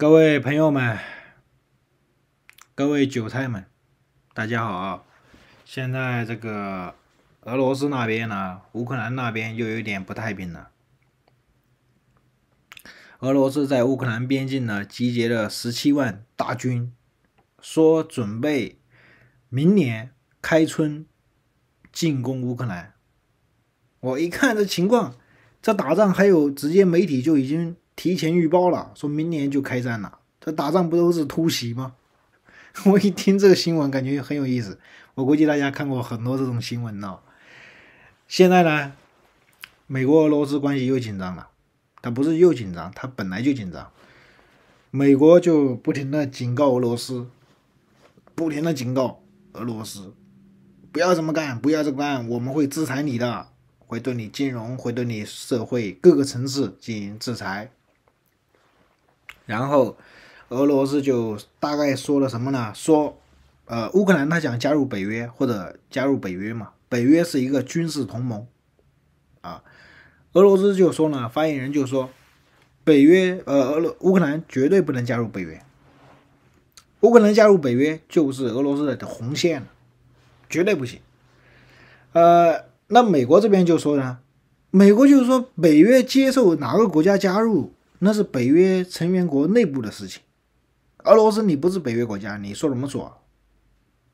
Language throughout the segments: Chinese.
各位朋友们，各位韭菜们，大家好！啊！现在这个俄罗斯那边呢，乌克兰那边又有点不太平了。俄罗斯在乌克兰边境呢集结了十七万大军，说准备明年开春进攻乌克兰。我一看这情况，这打仗还有直接媒体就已经。提前预报了，说明年就开战了。这打仗不都是突袭吗？我一听这个新闻，感觉很有意思。我估计大家看过很多这种新闻了。现在呢，美国俄罗斯关系又紧张了。他不是又紧张，他本来就紧张。美国就不停的警告俄罗斯，不停的警告俄罗斯，不要这么干，不要这么干，我们会制裁你的，会对你金融，会对你社会各个层次进行制裁。然后，俄罗斯就大概说了什么呢？说，呃，乌克兰他想加入北约或者加入北约嘛？北约是一个军事同盟，啊，俄罗斯就说呢，发言人就说，北约，呃，俄罗乌克兰绝对不能加入北约，乌克兰加入北约就是俄罗斯的红线绝对不行。呃，那美国这边就说呢，美国就是说北约接受哪个国家加入？那是北约成员国内部的事情，俄罗斯你不是北约国家，你说什么说，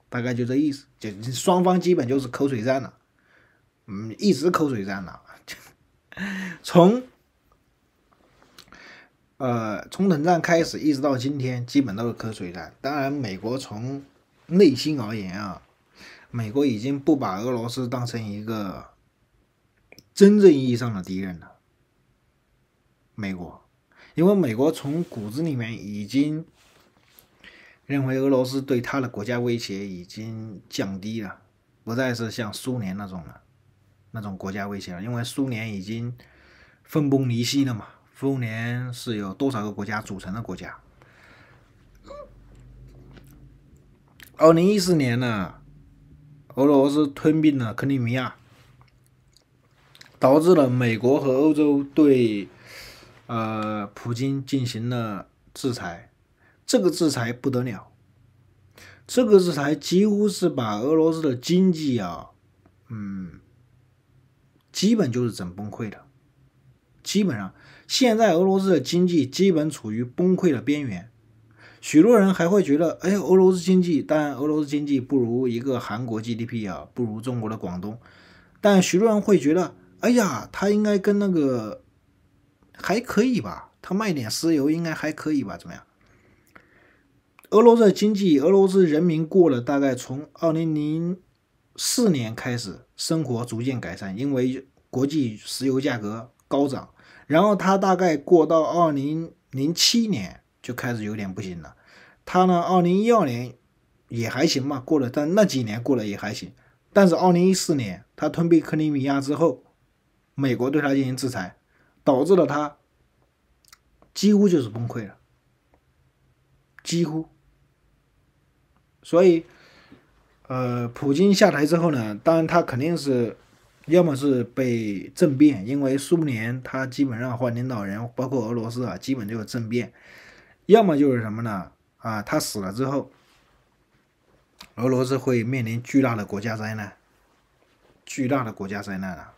大概就这意思，就双方基本就是口水战了，嗯，一直口水战了，从，呃，从冷战开始一直到今天，基本都是口水战。当然，美国从内心而言啊，美国已经不把俄罗斯当成一个真正意义上的敌人了，美国。因为美国从骨子里面已经认为俄罗斯对他的国家威胁已经降低了，不再是像苏联那种了，那种国家威胁了。因为苏联已经分崩离析了嘛，苏联是有多少个国家组成的国家。二零一四年呢，俄罗斯吞并了克里米亚，导致了美国和欧洲对。呃，普京进行了制裁，这个制裁不得了，这个制裁几乎是把俄罗斯的经济啊，嗯，基本就是整崩溃的，基本上现在俄罗斯的经济基本处于崩溃的边缘。许多人还会觉得，哎，俄罗斯经济，但俄罗斯经济不如一个韩国 GDP 啊，不如中国的广东，但许多人会觉得，哎呀，他应该跟那个。还可以吧，他卖点石油应该还可以吧？怎么样？俄罗斯经济、俄罗斯人民过了大概从二零零四年开始，生活逐渐改善，因为国际石油价格高涨。然后他大概过到二零零七年就开始有点不行了。他呢，二零一二年也还行吧，过了，但那几年过了也还行。但是二零一四年他吞并克里米亚之后，美国对他进行制裁。导致了他几乎就是崩溃了，几乎。所以，呃，普京下台之后呢，当然他肯定是要么是被政变，因为苏联他基本上换领导人，包括俄罗斯啊，基本就是政变；要么就是什么呢？啊，他死了之后，俄罗斯会面临巨大的国家灾难，巨大的国家灾难啊！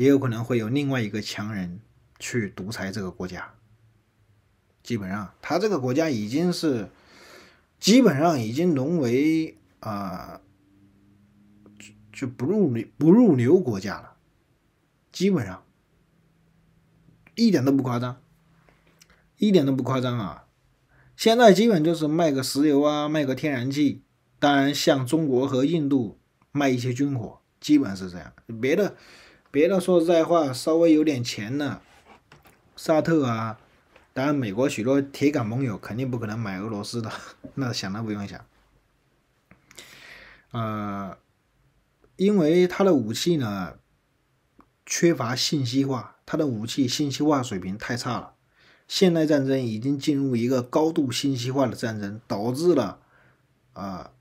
也有可能会有另外一个强人去独裁这个国家。基本上，他这个国家已经是，基本上已经沦为啊，就不入流、不入流国家了。基本上，一点都不夸张，一点都不夸张啊！现在基本就是卖个石油啊，卖个天然气，当然像中国和印度卖一些军火，基本是这样，别的。别的说实在话，稍微有点钱呢，沙特啊，当然美国许多铁杆盟友肯定不可能买俄罗斯的，那想都不用想。呃，因为他的武器呢，缺乏信息化，他的武器信息化水平太差了。现代战争已经进入一个高度信息化的战争，导致了，呃，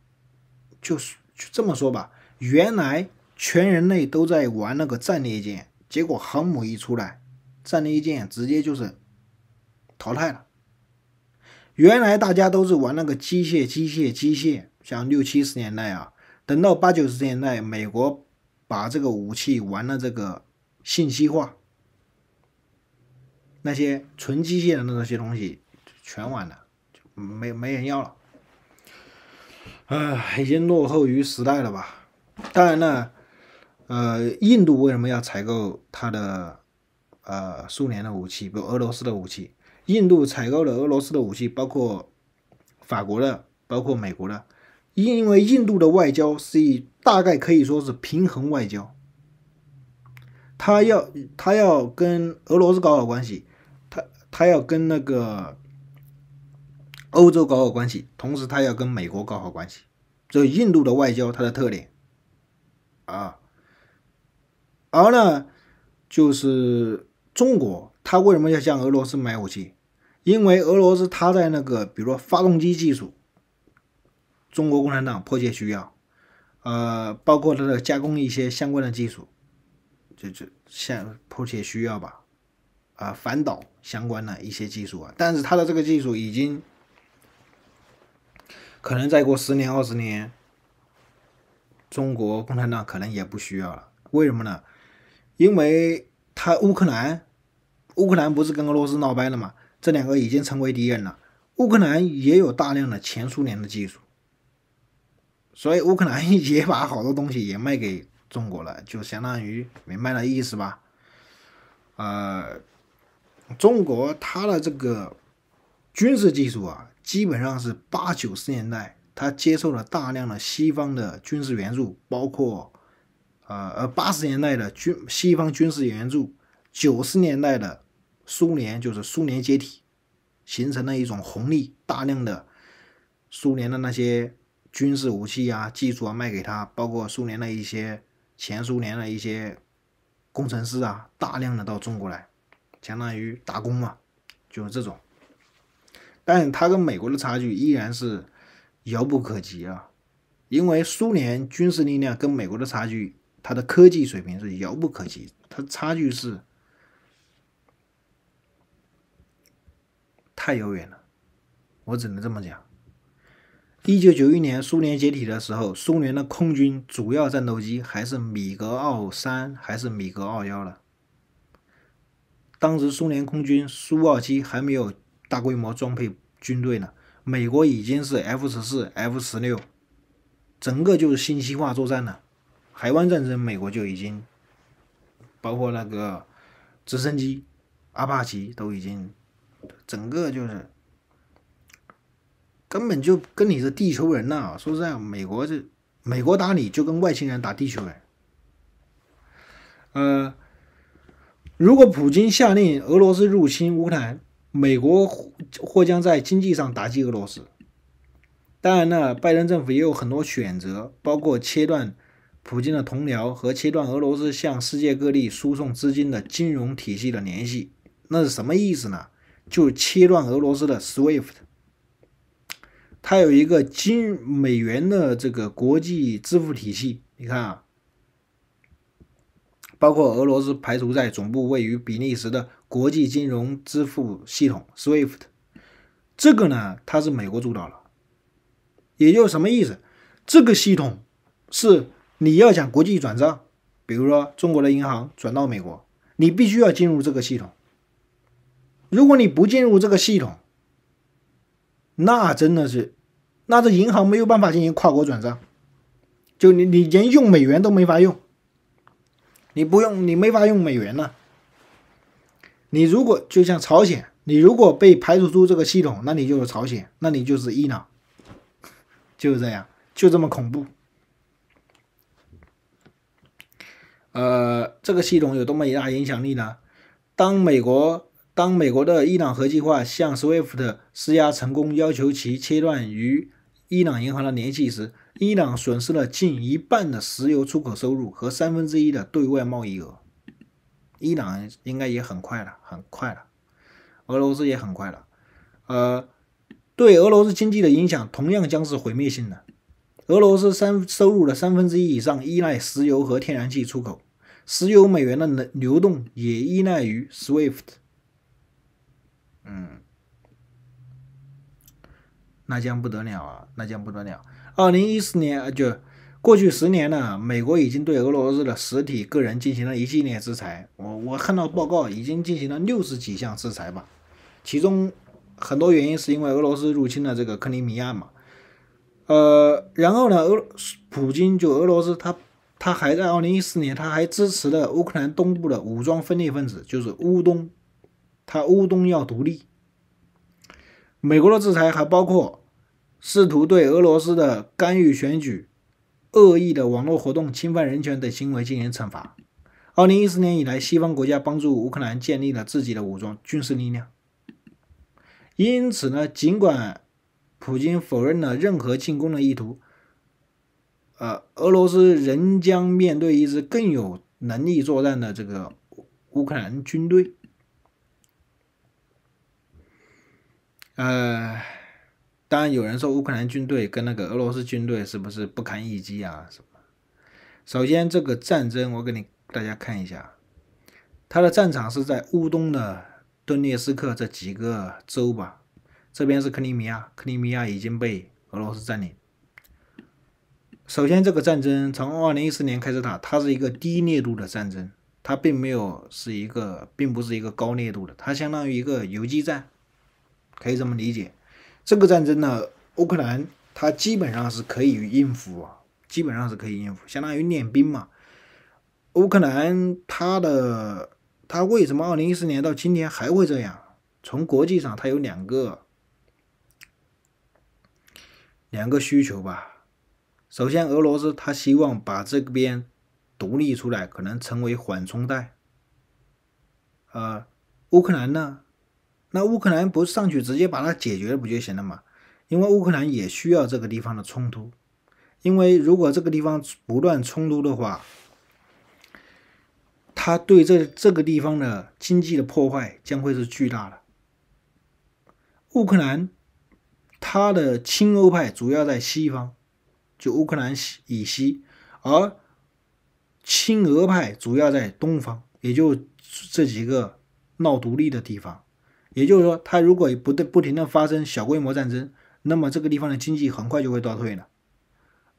就是这么说吧，原来。全人类都在玩那个战列舰，结果航母一出来，战列舰直接就是淘汰了。原来大家都是玩那个机械、机械、机械，像六七十年代啊，等到八九十年代，美国把这个武器玩了这个信息化，那些纯机械的那些东西全完了，没没人要了。哎，已经落后于时代了吧？当然了。呃，印度为什么要采购它的呃苏联的武器，比如俄罗斯的武器？印度采购了俄罗斯的武器，包括法国的，包括美国的，因为印度的外交是以大概可以说是平衡外交。他要他要跟俄罗斯搞好关系，他他要跟那个欧洲搞好关系，同时他要跟美国搞好关系。所以印度的外交它的特点，啊。而呢，就是中国，它为什么要向俄罗斯买武器？因为俄罗斯它在那个，比如说发动机技术，中国共产党迫切需要，呃，包括它的加工一些相关的技术，就就像迫切需要吧，啊，反导相关的一些技术啊，但是它的这个技术已经，可能再过十年二十年，中国共产党可能也不需要了，为什么呢？因为他乌克兰，乌克兰不是跟俄罗斯闹掰了嘛？这两个已经成为敌人了。乌克兰也有大量的前苏联的技术，所以乌克兰 也把好多东西也卖给中国了，就相当于明白了意思吧。呃，中国它的这个军事技术啊，基本上是八九十年代它接受了大量的西方的军事援助，包括。呃而八十年代的军西方军事援助，九十年代的苏联就是苏联解体，形成了一种红利，大量的苏联的那些军事武器啊、技术啊卖给他，包括苏联的一些前苏联的一些工程师啊，大量的到中国来，相当于打工嘛，就是这种。但他跟美国的差距依然是遥不可及啊，因为苏联军事力量跟美国的差距。它的科技水平是遥不可及，它差距是太遥远了。我只能这么讲：，一九九一年苏联解体的时候，苏联的空军主要战斗机还是米格二三，还是米格二幺了。当时苏联空军苏二七还没有大规模装配军队呢，美国已经是 F 十四、F 十六，整个就是信息化作战了。海湾战争，美国就已经包括那个直升机、阿帕奇都已经，整个就是根本就跟你是地球人呐！说实在，美国这美国打你就跟外星人打地球人。呃，如果普京下令俄罗斯入侵乌克兰，美国或或将在经济上打击俄罗斯。当然了，拜登政府也有很多选择，包括切断。普京的同僚和切断俄罗斯向世界各地输送资金的金融体系的联系，那是什么意思呢？就切断俄罗斯的 SWIFT，它有一个金美元的这个国际支付体系。你看啊，包括俄罗斯排除在总部位于比利时的国际金融支付系统 SWIFT 这个呢，它是美国主导了，也就什么意思？这个系统是。你要想国际转账，比如说中国的银行转到美国，你必须要进入这个系统。如果你不进入这个系统，那真的是，那这银行没有办法进行跨国转账，就你你连用美元都没法用，你不用你没法用美元了。你如果就像朝鲜，你如果被排除出这个系统，那你就是朝鲜，那你就是伊朗，就是这样，就这么恐怖。呃，这个系统有多么大影响力呢？当美国当美国的伊朗核计划向 SWIFT 施压成功，要求其切断与伊朗银行的联系时，伊朗损失了近一半的石油出口收入和三分之一的对外贸易额。伊朗应该也很快了，很快了。俄罗斯也很快了。呃，对俄罗斯经济的影响同样将是毁灭性的。俄罗斯三收入的三分之一以上依赖石油和天然气出口，石油美元的能流动也依赖于 SWIFT。嗯，那将不得了啊，那将不得了。二零一四年就过去十年呢，美国已经对俄罗斯的实体、个人进行了一系列制裁。我我看到报告已经进行了六十几项制裁吧，其中很多原因是因为俄罗斯入侵了这个克里米亚嘛。呃，然后呢？俄普京就俄罗斯，他他还在二零一四年，他还支持了乌克兰东部的武装分裂分子，就是乌东。他乌东要独立。美国的制裁还包括试图对俄罗斯的干预选举、恶意的网络活动、侵犯人权等行为进行惩罚。二零一四年以来，西方国家帮助乌克兰建立了自己的武装军事力量。因此呢，尽管。普京否认了任何进攻的意图。呃，俄罗斯仍将面对一支更有能力作战的这个乌克兰军队。呃，当然有人说乌克兰军队跟那个俄罗斯军队是不是不堪一击啊？什么？首先，这个战争我给你大家看一下，他的战场是在乌东的顿涅斯克这几个州吧。这边是克里米亚，克里米亚已经被俄罗斯占领。首先，这个战争从二零一四年开始打，它是一个低烈度的战争，它并没有是一个，并不是一个高烈度的，它相当于一个游击战，可以这么理解。这个战争呢，乌克兰它基本上是可以应付，基本上是可以应付，相当于练兵嘛。乌克兰它的它为什么二零一四年到今年还会这样？从国际上，它有两个。两个需求吧。首先，俄罗斯他希望把这边独立出来，可能成为缓冲带。呃，乌克兰呢？那乌克兰不上去直接把它解决了不就行了嘛？因为乌克兰也需要这个地方的冲突，因为如果这个地方不断冲突的话，它对这这个地方的经济的破坏将会是巨大的。乌克兰。他的亲欧派主要在西方，就乌克兰西以西，而亲俄派主要在东方，也就这几个闹独立的地方。也就是说，他如果不对不停的发生小规模战争，那么这个地方的经济很快就会倒退了。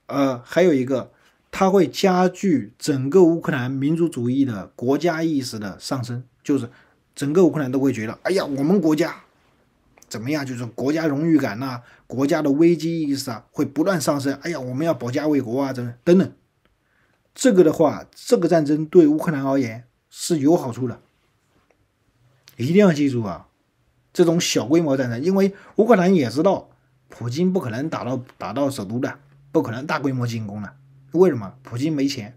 呃，还有一个，它会加剧整个乌克兰民族主义的国家意识的上升，就是整个乌克兰都会觉得，哎呀，我们国家。怎么样？就是国家荣誉感呐，国家的危机意识啊，会不断上升。哎呀，我们要保家卫国啊，等等等等。这个的话，这个战争对乌克兰而言是有好处的。一定要记住啊，这种小规模战争，因为乌克兰也知道，普京不可能打到打到首都的，不可能大规模进攻的。为什么？普京没钱，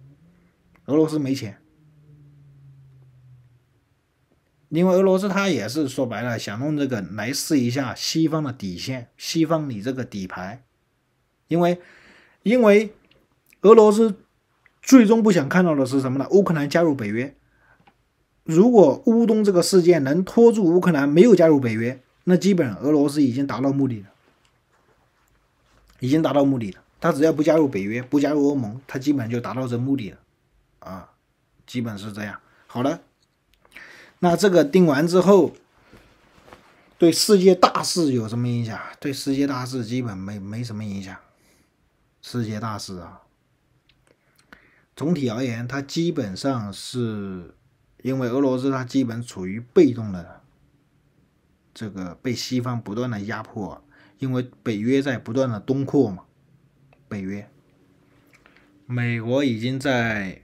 俄罗斯没钱。因为俄罗斯它也是说白了，想弄这个来试一下西方的底线，西方你这个底牌。因为，因为俄罗斯最终不想看到的是什么呢？乌克兰加入北约。如果乌东这个事件能拖住乌克兰没有加入北约，那基本俄罗斯已经达到目的了，已经达到目的了。他只要不加入北约，不加入欧盟，他基本就达到这目的了。啊，基本是这样。好了。那这个定完之后，对世界大事有什么影响？对世界大事基本没没什么影响。世界大事啊，总体而言，它基本上是因为俄罗斯它基本处于被动的，这个被西方不断的压迫，因为北约在不断的东扩嘛，北约，美国已经在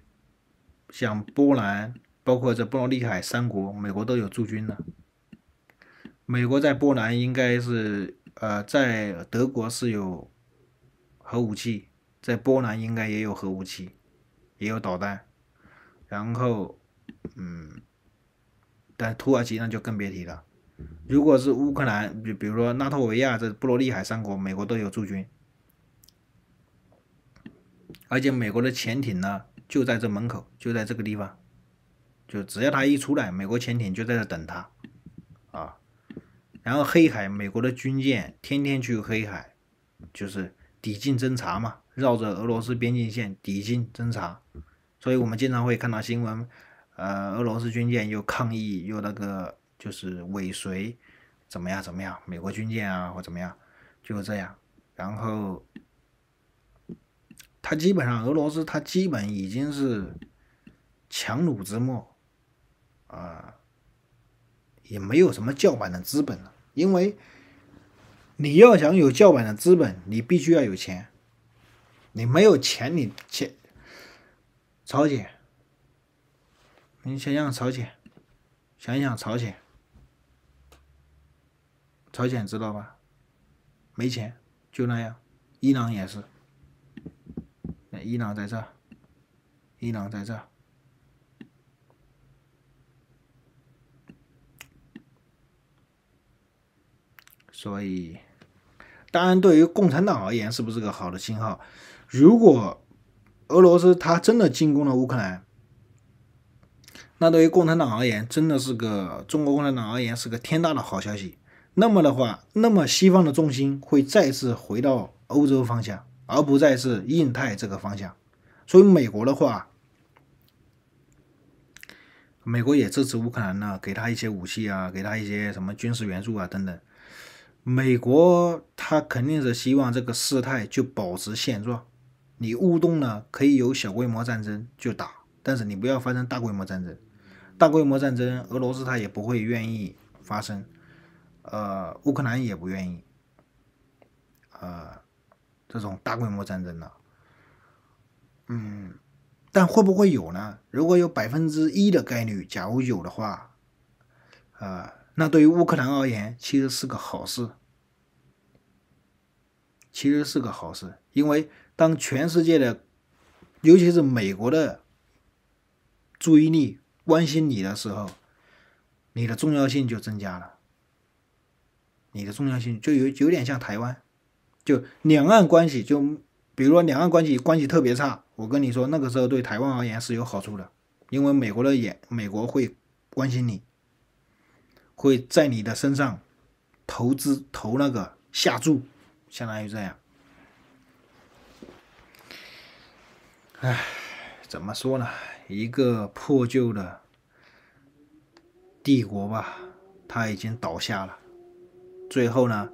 向波兰。包括这波罗的海三国，美国都有驻军呢。美国在波兰应该是，呃，在德国是有核武器，在波兰应该也有核武器，也有导弹。然后，嗯，但土耳其那就更别提了。如果是乌克兰，比比如说拉脱维亚这波罗的海三国，美国都有驻军，而且美国的潜艇呢，就在这门口，就在这个地方。就只要他一出来，美国潜艇就在那等他，啊，然后黑海美国的军舰天天去黑海，就是抵近侦察嘛，绕着俄罗斯边境线抵近侦察，所以我们经常会看到新闻，呃，俄罗斯军舰又抗议又那个就是尾随，怎么样怎么样，美国军舰啊或怎么样，就这样，然后，他基本上俄罗斯他基本已经是强弩之末。啊，也没有什么叫板的资本了，因为你要想有叫板的资本，你必须要有钱，你没有钱，你钱朝鲜，你想想朝鲜，想想朝鲜，朝鲜知道吧？没钱，就那样，伊朗也是，那伊朗在这，伊朗在这。所以，当然，对于共产党而言，是不是个好的信号？如果俄罗斯他真的进攻了乌克兰，那对于共产党而言，真的是个中国共产党而言是个天大的好消息。那么的话，那么西方的重心会再次回到欧洲方向，而不再是印太这个方向。所以，美国的话，美国也支持乌克兰呢，给他一些武器啊，给他一些什么军事援助啊等等。美国他肯定是希望这个事态就保持现状，你乌东呢，可以有小规模战争就打，但是你不要发生大规模战争，大规模战争俄罗斯他也不会愿意发生，呃，乌克兰也不愿意，呃，这种大规模战争呢，嗯，但会不会有呢？如果有百分之一的概率，假如有的话，呃。那对于乌克兰而言，其实是个好事，其实是个好事，因为当全世界的，尤其是美国的注意力关心你的时候，你的重要性就增加了，你的重要性就有有点像台湾，就两岸关系，就比如说两岸关系关系特别差，我跟你说，那个时候对台湾而言是有好处的，因为美国的眼，美国会关心你。会在你的身上投资投那个下注，相当于这样。唉，怎么说呢？一个破旧的帝国吧，它已经倒下了。最后呢，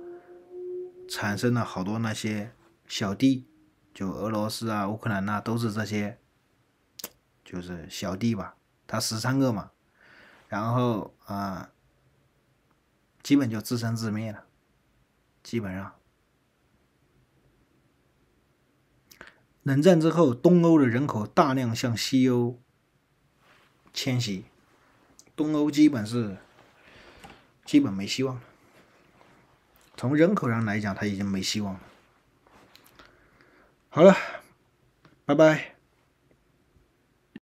产生了好多那些小弟，就俄罗斯啊、乌克兰呐，都是这些，就是小弟吧。他十三个嘛，然后啊。基本就自生自灭了，基本上。冷战之后，东欧的人口大量向西欧迁徙，东欧基本是基本没希望了。从人口上来讲，他已经没希望了。好了，拜拜。